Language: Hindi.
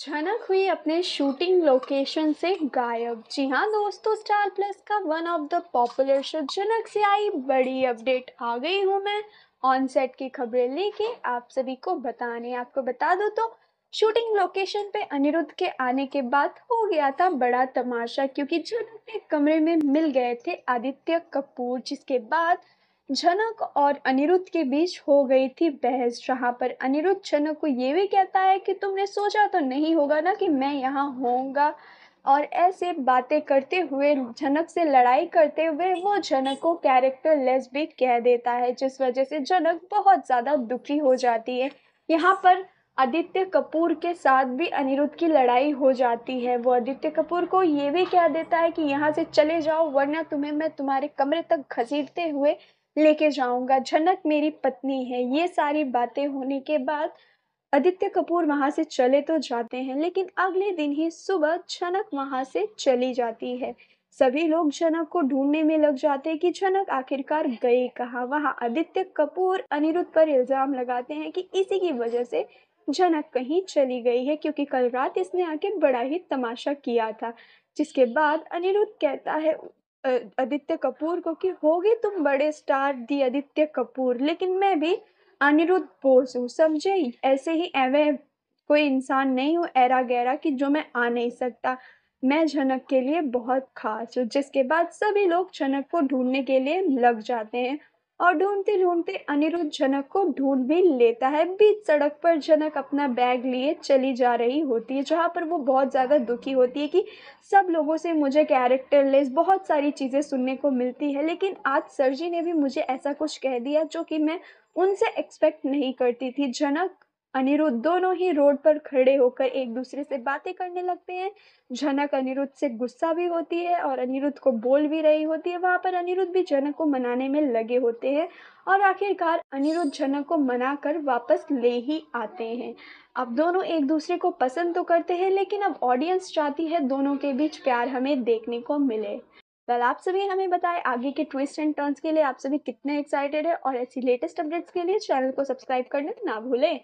झनक हुई अपने शूटिंग लोकेशन से गायब जी हाँ दोस्तों स्टार प्लस का one of the popular show Jhanak से आई बड़ी अपडेट आ गई हूँ मैं ऑन सेट की खबरें लेके आप सभी को बताने आपको बता दो तो शूटिंग लोकेशन पे अनिरुद्ध के आने के बाद हो गया था बड़ा तमाशा क्योंकि झनक के कमरे में मिल गए थे आदित्य कपूर जिसके बाद जनक और अनिरुद्ध के बीच हो गई थी बहस जहाँ पर अनिरुद्ध जनक को ये भी कहता है कि तुमने सोचा तो नहीं होगा ना कि मैं यहाँ होऊंगा और ऐसे बातें करते हुए जनक से लड़ाई करते हुए वो जनक को कैरेक्टर लेस भी कह देता है जिस वजह से जनक बहुत ज़्यादा दुखी हो जाती है यहाँ पर आदित्य कपूर के साथ भी अनिरुद्ध की लड़ाई हो जाती है वो आदित्य कपूर को ये भी कह देता है कि यहाँ से चले जाओ वरना तुम्हें मैं तुम्हारे कमरे तक घसीटते हुए लेके जाऊंगा झनक मेरी पत्नी है ये सारी बातें होने के बाद आदित्य कपूर वहाँ से चले तो जाते हैं लेकिन अगले दिन ही सुबह झनक वहाँ से चली जाती है सभी लोग झनक को ढूंढने में लग जाते हैं कि झनक आखिरकार गई कहा वहाँ आदित्य कपूर अनिरुद्ध पर इल्जाम लगाते हैं कि इसी की वजह से झनक कहीं चली गई है क्योंकि कल रात इसने आके बड़ा ही तमाशा किया था जिसके बाद अनिरुद्ध कहता है आदित्य कपूर को कि होगे तुम बड़े स्टार दी आदित्य कपूर लेकिन मैं भी अनिरुद्ध बोस हूँ समझे ऐसे ही एवे कोई इंसान नहीं हूँ ऐरा गहरा कि जो मैं आ नहीं सकता मैं झनक के लिए बहुत खास हूँ जिसके बाद सभी लोग झनक को ढूंढने के लिए लग जाते हैं और ढूंढते ढूंढते अनिरुद्ध जनक को ढूंढ भी लेता है बीच सड़क पर जनक अपना बैग लिए चली जा रही होती है जहाँ पर वो बहुत ज़्यादा दुखी होती है कि सब लोगों से मुझे कैरेक्टर लेस बहुत सारी चीज़ें सुनने को मिलती है लेकिन आज सर जी ने भी मुझे ऐसा कुछ कह दिया जो कि मैं उनसे एक्सपेक्ट नहीं करती थी जनक अनिरुद्ध दोनों ही रोड पर खड़े होकर एक दूसरे से बातें करने लगते हैं झनक अनिरुद्ध से गुस्सा भी होती है और अनिरुद्ध को बोल भी रही होती है वहाँ पर अनिरुद्ध भी जनक को मनाने में लगे होते हैं और आखिरकार अनिरुद्ध झनक को मना कर वापस ले ही आते हैं अब दोनों एक दूसरे को पसंद तो करते हैं लेकिन अब ऑडियंस चाहती है दोनों के बीच प्यार हमें देखने को मिले वेल आप सभी हमें बताएं आगे के ट्विस्ट एंड टर्न्स के लिए आप सभी कितने एक्साइटेड है और ऐसी लेटेस्ट अपडेट्स के लिए चैनल को सब्सक्राइब करना ना भूलें